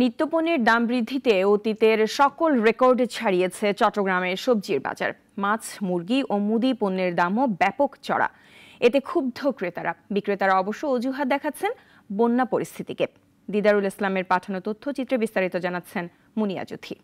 নিত্যপণের দাম বৃদ্ধিতে অতীতের সকল রেকর্ড ছাড়িয়েছে চট্টগ্রামের সবজির বাজার মাছ মুরগি ও মুদি পণ্যের দামও ব্যাপক চড়া এতে ক্ষুব্ধ ক্রেতারা বিক্রেতারা অবশ্য অজুহাত দেখাচ্ছেন বন্যা পরিস্থিতিকে দিদারুল ইসলামের পাঠানো তথ্যচিত্রে বিস্তারিত জানাচ্ছেন মুনিয়াজুথি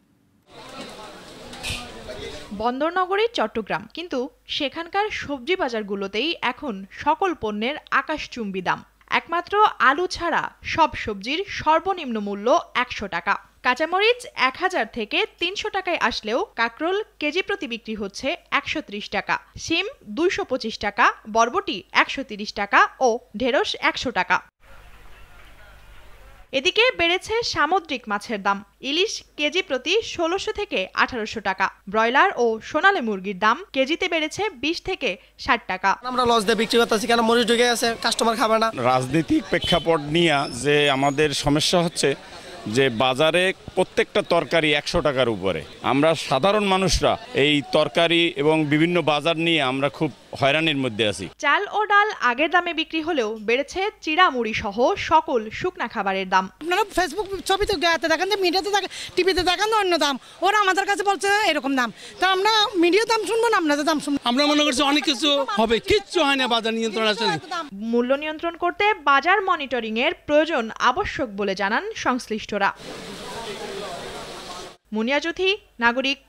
বন্দরনগরের চট্টগ্রাম কিন্তু সেখানকার সবজি বাজারগুলোতেই এখন সকল পণ্যের আকাশচুম্বী দাম একমাত্র আলু ছাড়া সব সবজির সর্বনিম্ন মূল্য একশো টাকা কাঁচামরিচ এক হাজার থেকে তিনশো টাকায় আসলেও কাকরোল কেজি প্রতি বিক্রি হচ্ছে একশো টাকা সিম দুইশো টাকা বরবটি একশো টাকা ও ঢেঁড়স একশো টাকা এদিকে বেড়েছে সামুদ্রিক মাছের দাম ইলিশ কেজি প্রতি ষোলোশো থেকে আঠারোশো টাকা ব্রয়লার ও সোনালী মুরগির দাম কেজিতে বেড়েছে বিশ থেকে ষাট টাকা আমরা লস দিয়ে বিক্রি করতেছি কেন মরিচ ঢুকে গেছে কাস্টমার খাবে না রাজনীতিক প্রেক্ষাপট নিয়ে যে আমাদের সমস্যা হচ্ছে যে বাজারে প্রত্যেকটা তরকারি একশো টাকার উপরে আমরা সাধারণ মানুষরা এই তরকারি এবং বিভিন্ন বাজার নিয়ে আমরা খুব হয়রানির মধ্যে আছি চাল ও ডাল আগের দামে বিক্রি হলেও বেড়েছে চিড়ামুড়ি সহ সকল শুকনা খাবারের দাম আপনারা ফেসবুক ছবিতে গেতে দেখেন যে মিডিয়াতে দেখেন টিভিতে দেখেন অন্য দাম ওরা আমাদের কাছে বলছে এরকম দাম তা আমরা মিডিয়ার দাম শুনবো না আপনাদের দাম শুনবো আমরা মনে করছি অনেক কিছু হবে কিচ্ছু হয় না বাজার নিয়ন্ত্রণ আসলে মূল্য নিয়ন্ত্রণ করতে বাজার মনিটরিং এর প্রয়োজন আবশ্যক বলে জানান সংশ্লিষ্ট চোরা মুনিয়া নাগরিক